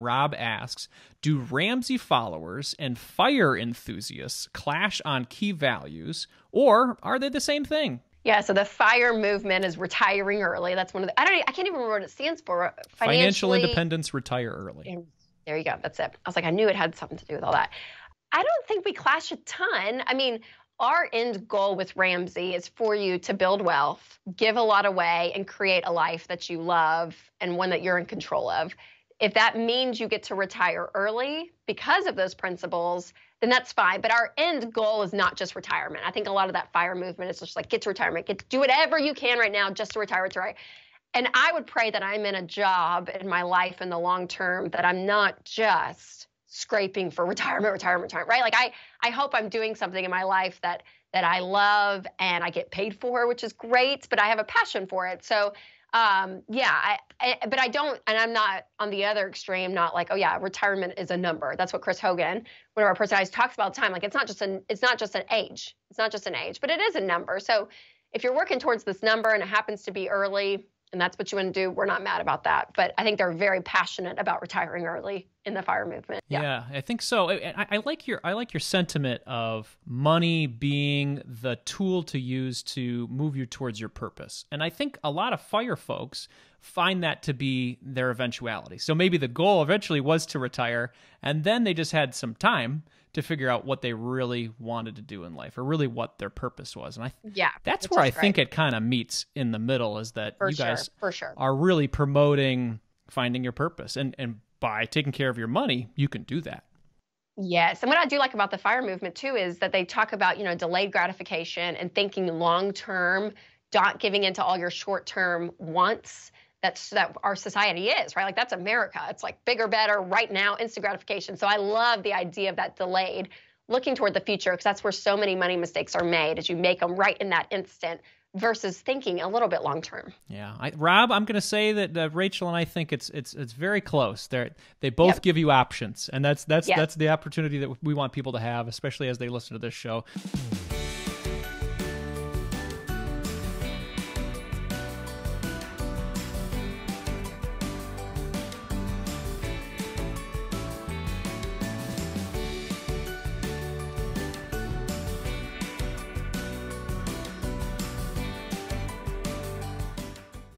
Rob asks Do Ramsey followers and fire enthusiasts clash on key values, or are they the same thing? Yeah, so the FIRE movement is retiring early. That's one of the, I don't, I can't even remember what it stands for. Financial independence, retire early. There you go. That's it. I was like, I knew it had something to do with all that. I don't think we clash a ton. I mean, our end goal with Ramsey is for you to build wealth, give a lot away, and create a life that you love and one that you're in control of if that means you get to retire early because of those principles, then that's fine. But our end goal is not just retirement. I think a lot of that fire movement is just like get to retirement, get to do whatever you can right now just to retire, retire. And I would pray that I'm in a job in my life in the long term that I'm not just scraping for retirement, retirement, retirement, right? Like I, I hope I'm doing something in my life that that I love and I get paid for, which is great, but I have a passion for it. So um, yeah, I, I, but I don't, and I'm not on the other extreme, not like, oh yeah, retirement is a number. That's what Chris Hogan, one of our personalities, talks about time. Like it's not just an, it's not just an age. It's not just an age, but it is a number. So if you're working towards this number and it happens to be early, and that's what you want to do. We're not mad about that. But I think they're very passionate about retiring early in the fire movement. Yeah, yeah I think so. I, I, like your I like your sentiment of money being the tool to use to move you towards your purpose. And I think a lot of fire folks find that to be their eventuality. So maybe the goal eventually was to retire, and then they just had some time to figure out what they really wanted to do in life or really what their purpose was. And I yeah, that's where I great. think it kind of meets in the middle is that for you guys for sure. are really promoting finding your purpose. And and by taking care of your money, you can do that. Yes. And what I do like about the fire movement too is that they talk about, you know, delayed gratification and thinking long term, not giving into all your short term wants that's that our society is, right? Like that's America. It's like bigger, better, right now, instant gratification. So I love the idea of that delayed looking toward the future because that's where so many money mistakes are made as you make them right in that instant versus thinking a little bit long term. Yeah, I, Rob, I'm going to say that uh, Rachel and I think it's it's it's very close. They they both yep. give you options, and that's that's yep. that's the opportunity that we want people to have, especially as they listen to this show.